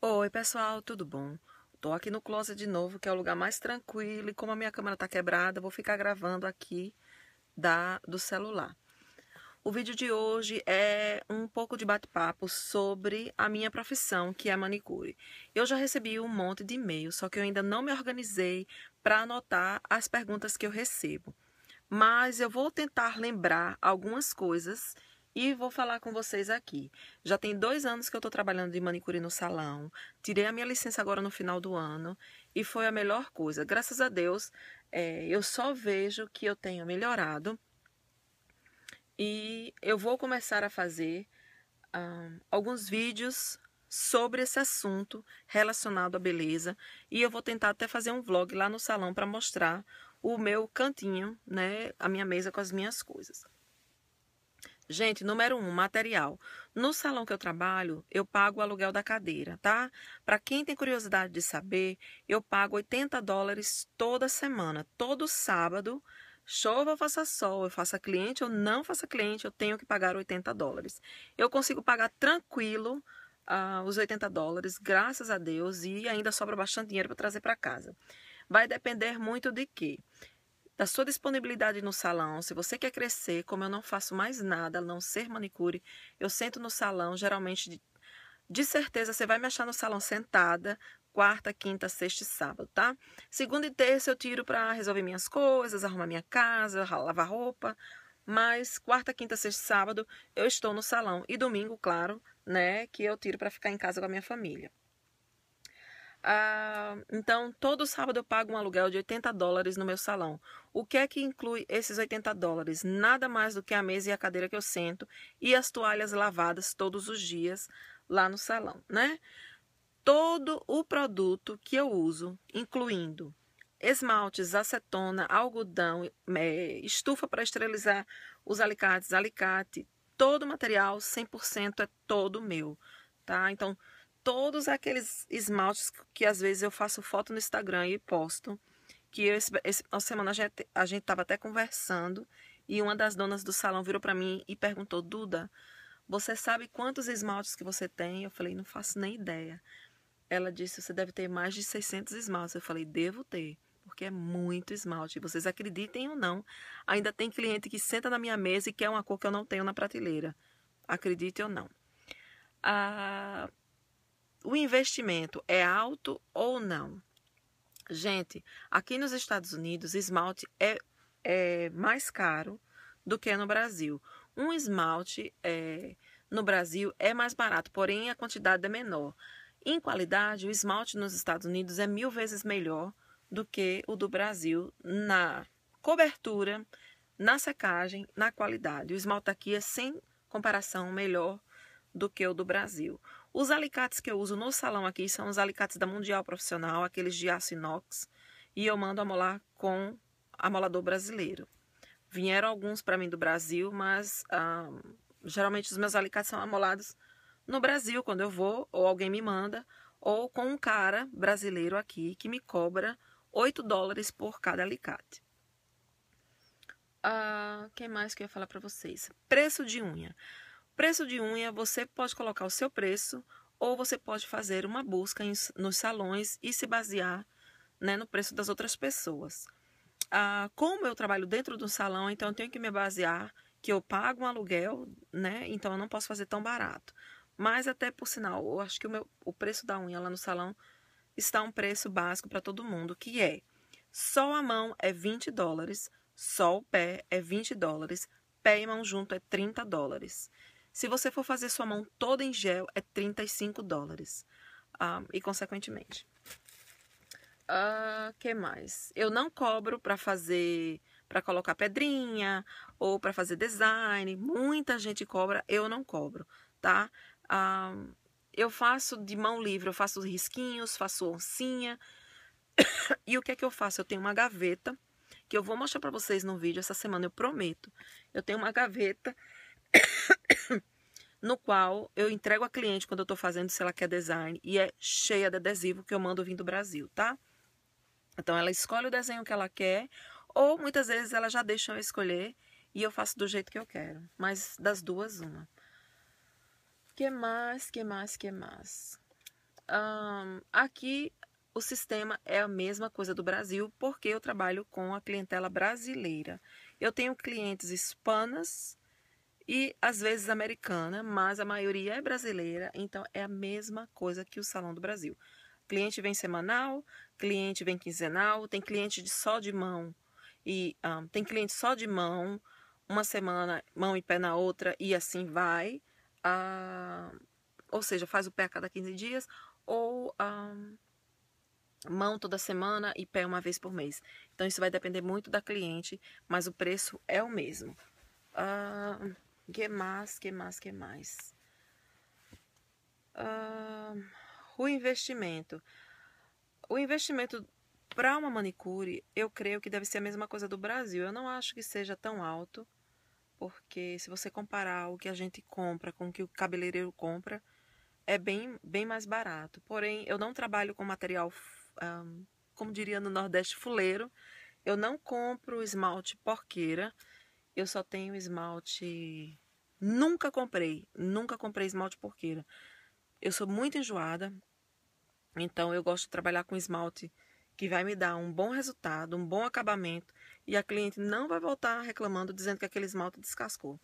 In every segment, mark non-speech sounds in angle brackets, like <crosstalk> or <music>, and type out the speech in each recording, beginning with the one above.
Oi, pessoal, tudo bom? Tô aqui no closet de novo, que é o lugar mais tranquilo, e como a minha câmera tá quebrada, vou ficar gravando aqui da do celular. O vídeo de hoje é um pouco de bate-papo sobre a minha profissão, que é manicure. Eu já recebi um monte de e-mail, só que eu ainda não me organizei para anotar as perguntas que eu recebo. Mas eu vou tentar lembrar algumas coisas e vou falar com vocês aqui. Já tem dois anos que eu estou trabalhando de manicure no salão. Tirei a minha licença agora no final do ano. E foi a melhor coisa. Graças a Deus, é, eu só vejo que eu tenho melhorado. E eu vou começar a fazer um, alguns vídeos sobre esse assunto relacionado à beleza. E eu vou tentar até fazer um vlog lá no salão para mostrar o meu cantinho, né? A minha mesa com as minhas coisas. Gente, número um, material. No salão que eu trabalho, eu pago o aluguel da cadeira, tá? Para quem tem curiosidade de saber, eu pago 80 dólares toda semana, todo sábado. Chova ou faça sol, eu faça cliente ou não faça cliente, eu tenho que pagar 80 dólares. Eu consigo pagar tranquilo uh, os 80 dólares, graças a Deus, e ainda sobra bastante dinheiro para trazer para casa. Vai depender muito de quê? da sua disponibilidade no salão. Se você quer crescer, como eu não faço mais nada, a não ser manicure, eu sento no salão, geralmente de, de certeza você vai me achar no salão sentada, quarta, quinta, sexta e sábado, tá? Segunda e terça eu tiro para resolver minhas coisas, arrumar minha casa, lavar roupa, mas quarta, quinta, sexta e sábado eu estou no salão e domingo, claro, né, que eu tiro para ficar em casa com a minha família. Ah, então, todo sábado eu pago um aluguel de 80 dólares no meu salão. O que é que inclui esses 80 dólares? Nada mais do que a mesa e a cadeira que eu sento e as toalhas lavadas todos os dias lá no salão, né? Todo o produto que eu uso, incluindo esmaltes, acetona, algodão, é, estufa para esterilizar os alicates, alicate, todo o material 100% é todo meu, tá? Então, todos aqueles esmaltes que às vezes eu faço foto no Instagram e posto. Que eu, esse, essa semana a gente, a gente tava até conversando e uma das donas do salão virou para mim e perguntou: Duda, você sabe quantos esmaltes que você tem? Eu falei: Não faço nem ideia. Ela disse: Você deve ter mais de 600 esmaltes. Eu falei: Devo ter porque é muito esmalte. Vocês acreditem ou não, ainda tem cliente que senta na minha mesa e quer uma cor que eu não tenho na prateleira. Acredite ou não. Ah, o investimento é alto ou não? Gente, aqui nos Estados Unidos, esmalte é, é mais caro do que no Brasil. Um esmalte é, no Brasil é mais barato, porém a quantidade é menor. Em qualidade, o esmalte nos Estados Unidos é mil vezes melhor do que o do Brasil na cobertura, na secagem, na qualidade. O esmalte aqui é sem comparação melhor do que o do Brasil. Os alicates que eu uso no salão aqui são os alicates da Mundial Profissional, aqueles de aço inox, e eu mando amolar com amolador brasileiro. Vieram alguns para mim do Brasil, mas geralmente os meus alicates são amolados no Brasil quando eu vou, ou alguém me manda, ou com um cara brasileiro aqui que me cobra 8 dólares por cada alicate. O ah, que mais que eu ia falar para vocês? Preço de unha. Preço de unha, você pode colocar o seu preço ou você pode fazer uma busca em, nos salões e se basear né, no preço das outras pessoas. Ah, como eu trabalho dentro do salão, então eu tenho que me basear que eu pago um aluguel, né? Então eu não posso fazer tão barato. Mas até por sinal, eu acho que o, meu, o preço da unha lá no salão está um preço básico para todo mundo, que é só a mão é 20 dólares, só o pé é 20 dólares, pé e mão junto é 30 dólares. Se você for fazer sua mão toda em gel, é 35 dólares. Um, ah, e consequentemente. Uh, que mais? Eu não cobro para fazer, para colocar pedrinha ou para fazer design. Muita gente cobra, eu não cobro, tá? Ah, eu faço de mão livre, eu faço risquinhos, faço oncinha. <coughs> e o que é que eu faço? Eu tenho uma gaveta que eu vou mostrar para vocês no vídeo essa semana, eu prometo. Eu tenho uma gaveta no qual eu entrego a cliente quando eu estou fazendo, se ela quer design, e é cheia de adesivo que eu mando vir do Brasil, tá? Então ela escolhe o desenho que ela quer, ou muitas vezes ela já deixa eu escolher e eu faço do jeito que eu quero. Mas das duas, uma. Que mais, que mais, que mais? Um, aqui o sistema é a mesma coisa do Brasil, porque eu trabalho com a clientela brasileira. Eu tenho clientes hispanas, e às vezes americana, mas a maioria é brasileira, então é a mesma coisa que o Salão do Brasil. Cliente vem semanal, cliente vem quinzenal, tem cliente de só de mão e um, ah, tem cliente só de mão, uma semana mão e pé na outra e assim vai. Uh, ou seja, faz o pé a cada 15 dias ou um, ah, mão toda semana e pé uma vez por mês. Então isso vai depender muito da cliente, mas o preço é o mesmo. Uh, que mais, que mais, que mais? Uh, o investimento. O investimento para uma manicure, eu creio que deve ser a mesma coisa do Brasil. Eu não acho que seja tão alto, porque se você comparar o que a gente compra com o que o cabeleireiro compra, é bem, bem mais barato. Porém, eu não trabalho com material, um, como diria no Nordeste, fuleiro. Eu não compro esmalte porqueira eu só tenho esmalte. Nunca comprei, nunca comprei esmalte porqueira. Eu sou muito enjoada, então eu gosto de trabalhar com esmalte que vai me dar um bom resultado, um bom acabamento e a cliente não vai voltar reclamando dizendo que aquele esmalte descascou.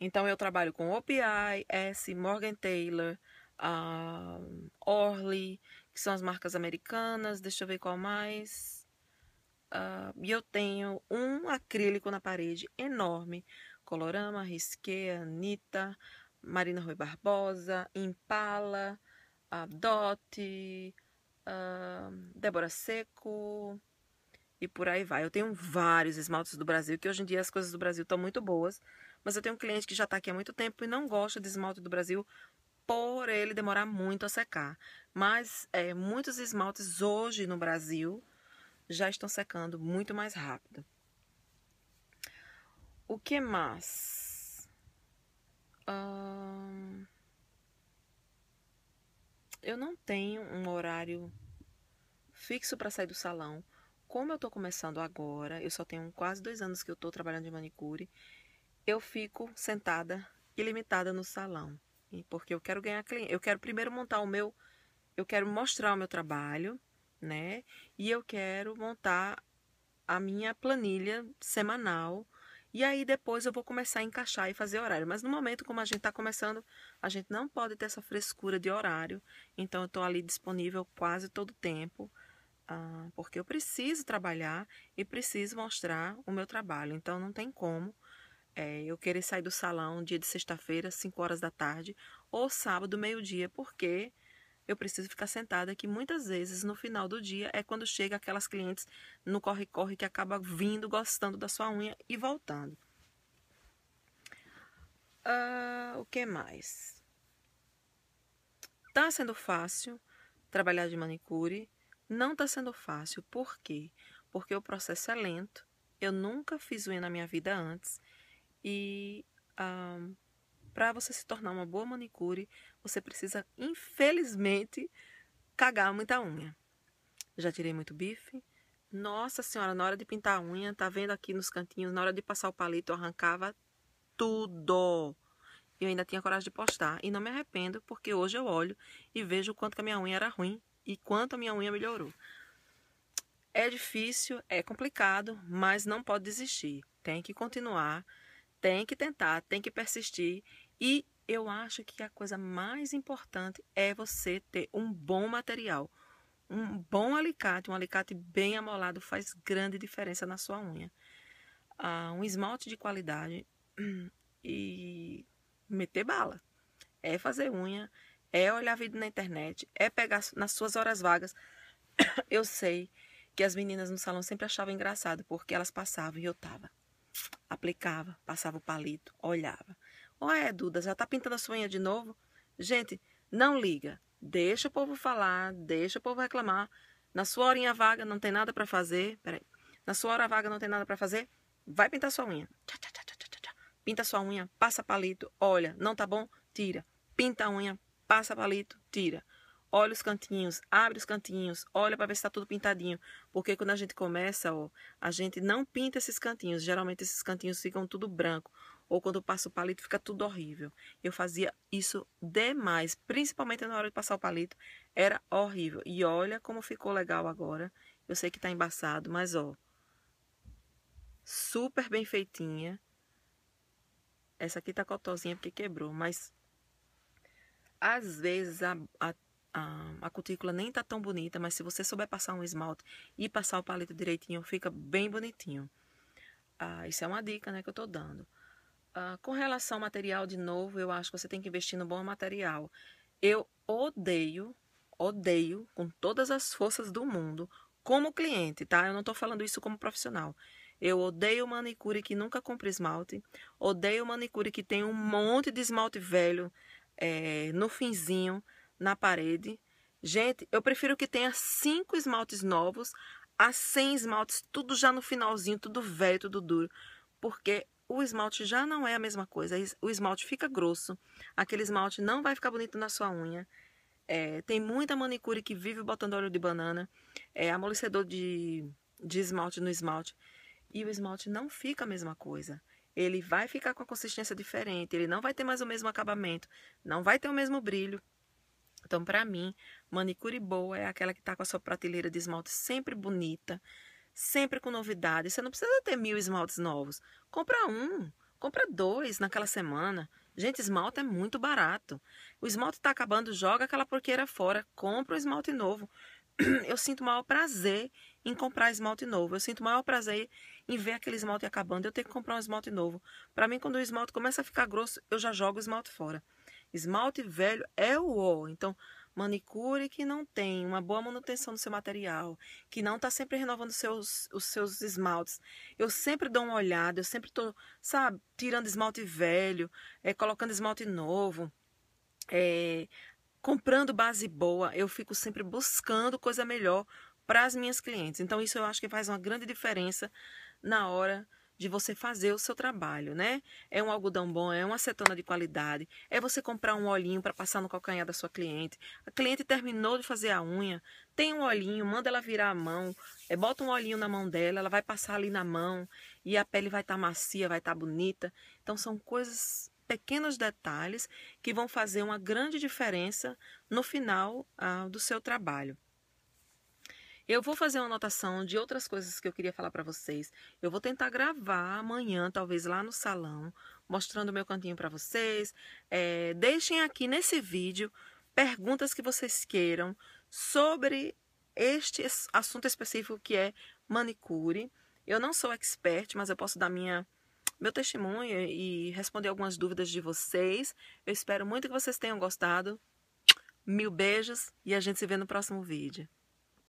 Então eu trabalho com OPI, S, Morgan Taylor, uh, Orly, que são as marcas americanas. Deixa eu ver qual mais uh, e eu tenho um acrílico na parede enorme. Colorama, Risqué, Anitta, Marina Rui Barbosa, Impala, uh, ah, Dote, uh, ah, Débora Seco e por aí vai. Eu tenho vários esmaltes do Brasil, que hoje em dia as coisas do Brasil estão muito boas, mas eu tenho um cliente que já está aqui há muito tempo e não gosta de esmalte do Brasil por ele demorar muito a secar. Mas é, muitos esmaltes hoje no Brasil já estão secando muito mais rápido. O que mais? Hum, eu não tenho um horário fixo para sair do salão. Como eu estou começando agora, eu só tenho quase dois anos que eu estou trabalhando de manicure, eu fico sentada ilimitada no salão. Porque eu quero ganhar cliente. Eu quero primeiro montar o meu. Eu quero mostrar o meu trabalho né? E eu quero montar a minha planilha semanal. E aí depois eu vou começar a encaixar e fazer horário. Mas no momento, como a gente está começando, a gente não pode ter essa frescura de horário. Então eu estou ali disponível quase todo o tempo. Ah, porque eu preciso trabalhar e preciso mostrar o meu trabalho. Então não tem como é, eu querer sair do salão dia de sexta-feira, 5 horas da tarde, ou sábado, meio-dia, porque eu preciso ficar sentada, que muitas vezes no final do dia é quando chega aquelas clientes no corre-corre que acaba vindo, gostando da sua unha e voltando. Uh, o que mais? Tá sendo fácil trabalhar de manicure? Não tá sendo fácil. Por quê? Porque o processo é lento. Eu nunca fiz unha na minha vida antes. E. Uh, para você se tornar uma boa manicure, você precisa, infelizmente, cagar muita unha. Já tirei muito bife. Nossa senhora, na hora de pintar a unha, tá vendo aqui nos cantinhos, na hora de passar o palito, eu arrancava tudo. E eu ainda tinha coragem de postar. E não me arrependo, porque hoje eu olho e vejo o quanto que a minha unha era ruim e quanto a minha unha melhorou. É difícil, é complicado, mas não pode desistir. Tem que continuar, tem que tentar, tem que persistir e eu acho que a coisa mais importante é você ter um bom material. Um bom alicate, um alicate bem amolado faz grande diferença na sua unha. Ah, um esmalte de qualidade e meter bala. É fazer unha, é olhar vídeo na internet, é pegar nas suas horas vagas. <coughs> Eu sei que as meninas no salão sempre achavam engraçado, porque elas passavam e eu tava. Aplicava, passava o palito, olhava. Olha, Duda, já tá pintando sua unha de novo? Gente, não liga. Deixa o povo falar, deixa o povo reclamar. Na sua horinha vaga não tem nada para fazer. Peraí. Na sua hora vaga não tem nada para fazer? Vai pintar sua unha. Pinta sua unha, passa palito, olha, não tá bom? Tira. Pinta a unha, passa palito, tira. Olha os cantinhos, abre os cantinhos, olha para ver se está tudo pintadinho. Porque quando a gente começa, ó, a gente não pinta esses cantinhos. Geralmente esses cantinhos ficam tudo branco ou quando eu passo o palito fica tudo horrível. Eu fazia isso demais, principalmente na hora de passar o palito, era horrível. E olha como ficou legal agora. Eu sei que tá embaçado, mas ó, super bem feitinha. Essa aqui tá cotosinha porque quebrou, mas às vezes a, a a cutícula nem tá tão bonita, mas se você souber passar um esmalte e passar o palito direitinho, fica bem bonitinho. Ah, isso é uma dica, né, que eu tô dando. Ah, com relação ao material, de novo, eu acho que você tem que investir no bom material. Eu odeio, odeio com todas as forças do mundo, como cliente, tá? Eu não estou falando isso como profissional. Eu odeio manicure que nunca compra esmalte. Odeio manicure que tem um monte de esmalte velho é, no finzinho, na parede. Gente, eu prefiro que tenha cinco esmaltes novos a 100 esmaltes, tudo já no finalzinho, tudo velho, tudo duro. Porque o esmalte já não é a mesma coisa. O esmalte fica grosso, aquele esmalte não vai ficar bonito na sua unha. É, tem muita manicure que vive botando óleo de banana, é, amolecedor de, de esmalte no esmalte. E o esmalte não fica a mesma coisa. Ele vai ficar com a consistência diferente, ele não vai ter mais o mesmo acabamento, não vai ter o mesmo brilho. Então, para mim, manicure boa é aquela que está com a sua prateleira de esmalte sempre bonita, sempre com novidades. Você não precisa ter mil esmaltes novos. Compra um, compra dois naquela semana. Gente, esmalte é muito barato. O esmalte está acabando, joga aquela porqueira fora, compra um esmalte novo. <clears throat> Eu sinto maior prazer em comprar esmalte novo. Eu sinto maior prazer em ver aquele esmalte acabando. Eu tenho que comprar um esmalte novo. Para mim, quando o esmalte começa a ficar grosso, eu já jogo o esmalte fora. Esmalte velho é o ó. Então, manicure que não tem uma boa manutenção do seu material, que não está sempre renovando seus, os seus esmaltes. Eu sempre dou uma olhada, eu sempre estou, sabe, tirando esmalte velho, é, colocando esmalte novo, é, comprando base boa. Eu fico sempre buscando coisa melhor para as minhas clientes. Então, isso eu acho que faz uma grande diferença na hora de você fazer o seu trabalho, né? É um algodão bom, é uma acetona de qualidade, é você comprar um olhinho para passar no calcanhar da sua cliente. A cliente terminou de fazer a unha, tem um olhinho, manda ela virar a mão, é, bota um olhinho na mão dela, ela vai passar ali na mão e a pele vai estar tá macia, vai estar tá bonita. Então são coisas pequenos detalhes que vão fazer uma grande diferença no final ah, do seu trabalho. Eu vou fazer uma anotação de outras coisas que eu queria falar para vocês. Eu vou tentar gravar amanhã, talvez lá no salão, mostrando o meu cantinho para vocês. É, deixem aqui nesse vídeo perguntas que vocês queiram sobre este assunto específico que é manicure. Eu não sou expert, mas eu posso dar minha meu testemunho e responder algumas dúvidas de vocês. Eu espero muito que vocês tenham gostado. Mil beijos e a gente se vê no próximo vídeo.